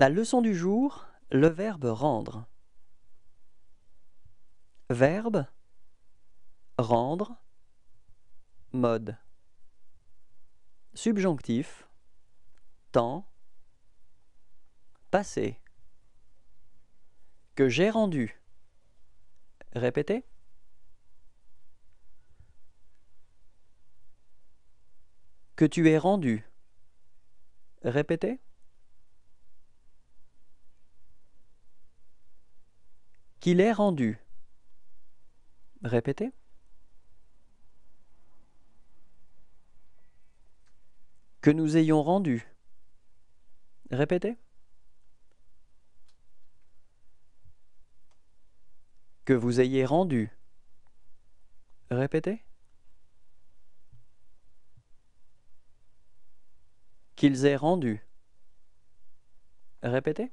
La leçon du jour, le verbe rendre. Verbe rendre mode subjonctif temps passé que j'ai rendu. Répétez. Que tu es rendu. Répétez. qu'il est rendu. Répétez. Que nous ayons rendu. Répétez. Que vous ayez rendu. Répétez. Qu'ils aient rendu. Répétez.